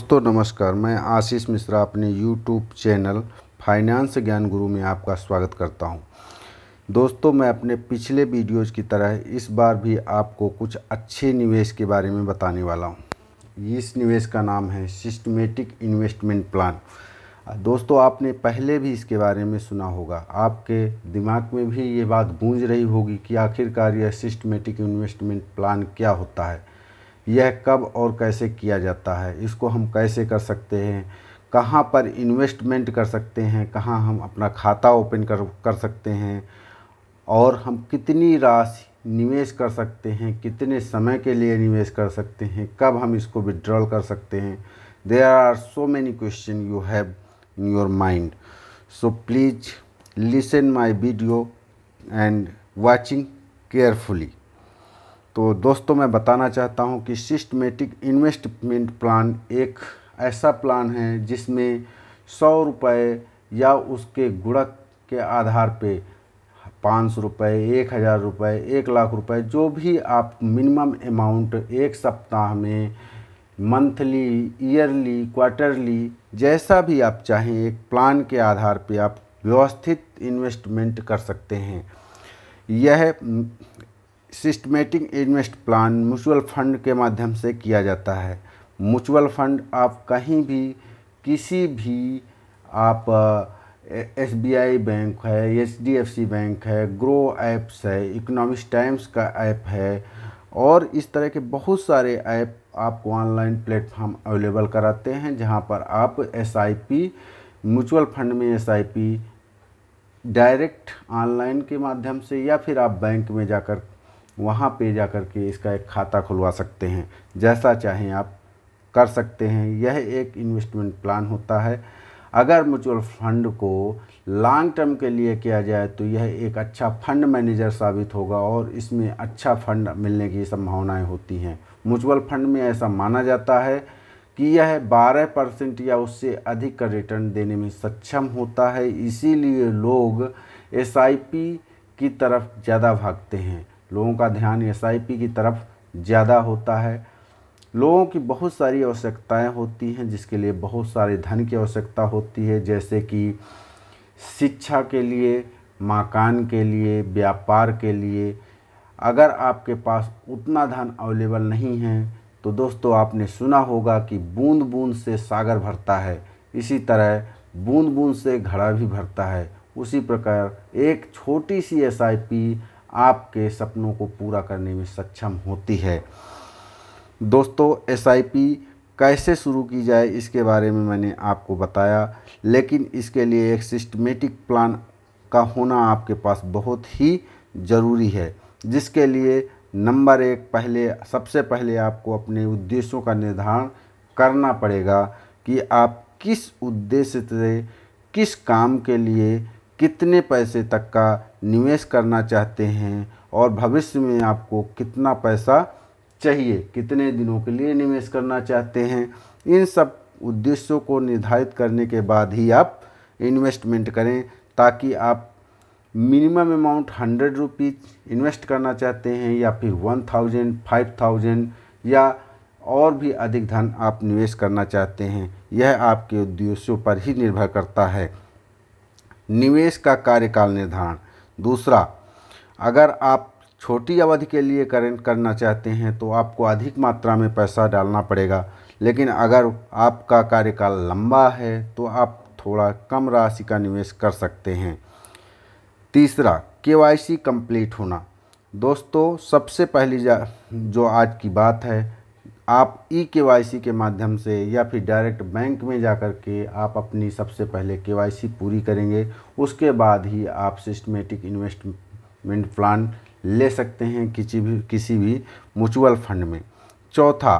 दोस्तों नमस्कार मैं आशीष मिश्रा अपने यूट्यूब चैनल फाइनेंस ज्ञान गुरु में आपका स्वागत करता हूं। दोस्तों मैं अपने पिछले वीडियोज़ की तरह इस बार भी आपको कुछ अच्छे निवेश के बारे में बताने वाला हूं। इस निवेश का नाम है सिस्टमेटिक इन्वेस्टमेंट प्लान दोस्तों आपने पहले भी इसके बारे में सुना होगा आपके दिमाग में भी ये बात गूंज रही होगी कि आखिरकार यह सिस्टमेटिक इन्वेस्टमेंट प्लान क्या होता है यह कब और कैसे किया जाता है इसको हम कैसे कर सकते हैं कहाँ पर इन्वेस्टमेंट कर सकते हैं कहाँ हम अपना खाता ओपन कर कर सकते हैं और हम कितनी राशि निवेश कर सकते हैं कितने समय के लिए निवेश कर सकते हैं कब हम इसको विड्रॉल कर सकते हैं there are so many question you have in your mind so please listen my video and watching carefully तो दोस्तों मैं बताना चाहता हूं कि सिस्टमेटिक इन्वेस्टमेंट प्लान एक ऐसा प्लान है जिसमें सौ रुपये या उसके गुणक के आधार पे पाँच सौ रुपये एक हज़ार रुपये एक लाख रुपये जो भी आप मिनिमम अमाउंट एक सप्ताह में मंथली ईयरली क्वार्टरली जैसा भी आप चाहें एक प्लान के आधार पे आप व्यवस्थित इन्वेस्टमेंट कर सकते हैं यह systematic invest plan mutual fund के माध्यम से किया जाता है म्यूचुअल फंड आप कहीं भी किसी भी आप एस बी आई बैंक है H D F C bank है ग्रो ऐप्स है इकोनॉमिक टाइम्स का ऐप है और इस तरह के बहुत सारे ऐप आपको ऑनलाइन प्लेटफॉर्म अवेलेबल कराते हैं जहां पर आप S I P mutual fund में S I P direct online के माध्यम से या फिर आप बैंक में जाकर वहाँ पे जा कर के इसका एक खाता खुलवा सकते हैं जैसा चाहें आप कर सकते हैं यह एक इन्वेस्टमेंट प्लान होता है अगर म्यूचुअल फंड को लॉन्ग टर्म के लिए किया जाए तो यह एक अच्छा फंड मैनेजर साबित होगा और इसमें अच्छा फंड मिलने की संभावनाएं होती हैं म्यूचुअल फंड में ऐसा माना जाता है कि यह 12 परसेंट या उससे अधिक का रिटर्न देने में सक्षम होता है इसीलिए लोग एस की तरफ ज़्यादा भागते हैं लोगों का ध्यान एस की तरफ ज़्यादा होता है लोगों की बहुत सारी आवश्यकताएं होती हैं जिसके लिए बहुत सारे धन की आवश्यकता होती है जैसे कि शिक्षा के लिए मकान के लिए व्यापार के लिए अगर आपके पास उतना धन अवेलेबल नहीं है तो दोस्तों आपने सुना होगा कि बूंद बूंद से सागर भरता है इसी तरह बूंद बूंद से घड़ा भी भरता है उसी प्रकार एक छोटी सी एस आई पी आपके सपनों को पूरा करने में सक्षम होती है दोस्तों एस कैसे शुरू की जाए इसके बारे में मैंने आपको बताया लेकिन इसके लिए एक सिस्टमेटिक प्लान का होना आपके पास बहुत ही ज़रूरी है जिसके लिए नंबर एक पहले सबसे पहले आपको अपने उद्देश्यों का निर्धारण करना पड़ेगा कि आप किस उद्देश्य से किस काम के लिए कितने पैसे तक का निवेश करना चाहते हैं और भविष्य में आपको कितना पैसा चाहिए कितने दिनों के लिए निवेश करना चाहते हैं इन सब उद्देश्यों को निर्धारित करने के बाद ही आप इन्वेस्टमेंट करें ताकि आप minimum amount hundred rupees invest करना चाहते हैं या फिर वन थाउजेंड फाइव थाउजेंड या और भी अधिक धन आप निवेश करना चाहते हैं यह आपके उद्देश्यों पर ही निर्भर करता है निवेश का कार्यकाल निर्धारण दूसरा अगर आप छोटी अवधि के लिए करेंट करना चाहते हैं तो आपको अधिक मात्रा में पैसा डालना पड़ेगा लेकिन अगर आपका कार्यकाल लंबा है तो आप थोड़ा कम राशि का निवेश कर सकते हैं तीसरा के कंप्लीट होना दोस्तों सबसे पहली जो आज की बात है आप ई e के के माध्यम से या फिर डायरेक्ट बैंक में जा कर के आप अपनी सबसे पहले के पूरी करेंगे उसके बाद ही आप सिस्टमेटिक इन्वेस्टमेंट प्लान ले सकते हैं किसी भी किसी भी म्यूचुअल फंड में चौथा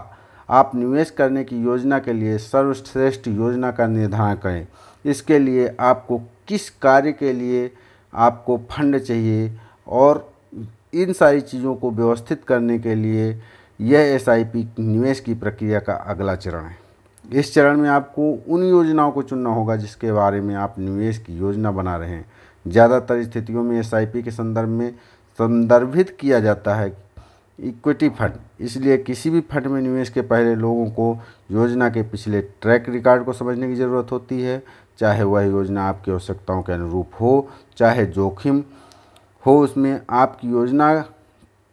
आप निवेश करने की योजना के लिए सर्वश्रेष्ठ योजना का निर्धारण करें इसके लिए आपको किस कार्य के लिए आपको फंड चाहिए और इन सारी चीज़ों को व्यवस्थित करने के लिए यह एसआईपी निवेश की प्रक्रिया का अगला चरण है इस चरण में आपको उन योजनाओं को चुनना होगा जिसके बारे में आप निवेश की योजना बना रहे हैं ज़्यादातर स्थितियों में एस के संदर्भ में संदर्भित किया जाता है इक्विटी फंड इसलिए किसी भी फंड में निवेश के पहले लोगों को योजना के पिछले ट्रैक रिकॉर्ड को समझने की ज़रूरत होती है चाहे वह योजना आपकी आवश्यकताओं के अनुरूप हो चाहे जोखिम हो उसमें आपकी योजना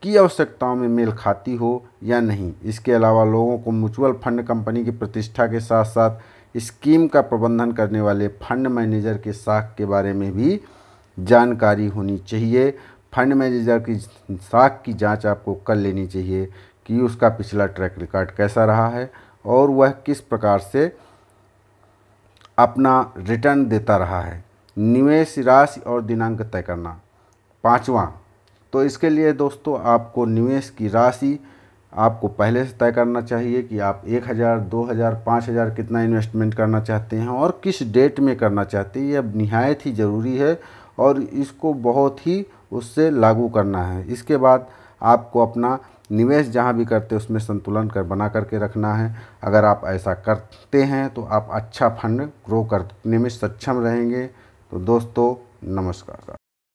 की आवश्यकताओं में मेल खाती हो या नहीं इसके अलावा लोगों को म्यूचुअल फंड कंपनी की प्रतिष्ठा के साथ साथ स्कीम का प्रबंधन करने वाले फंड मैनेजर के साख के बारे में भी जानकारी होनी चाहिए फंड मैनेजर की साख की जांच आपको कर लेनी चाहिए कि उसका पिछला ट्रैक रिकॉर्ड कैसा रहा है और वह किस प्रकार से अपना रिटर्न देता रहा है निवेश राशि और दिनांक तय करना पाँचवा तो इसके लिए दोस्तों आपको निवेश की राशि आपको पहले से तय करना चाहिए कि आप एक हज़ार दो हज़ार पाँच हज़ार कितना इन्वेस्टमेंट करना चाहते हैं और किस डेट में करना चाहते हैं ये अब नहायत ही ज़रूरी है और इसको बहुत ही उससे लागू करना है इसके बाद आपको अपना निवेश जहाँ भी करते हैं उसमें संतुलन कर बना करके रखना है अगर आप ऐसा करते हैं तो आप अच्छा फंड ग्रो करने में सक्षम रहेंगे तो दोस्तों नमस्कार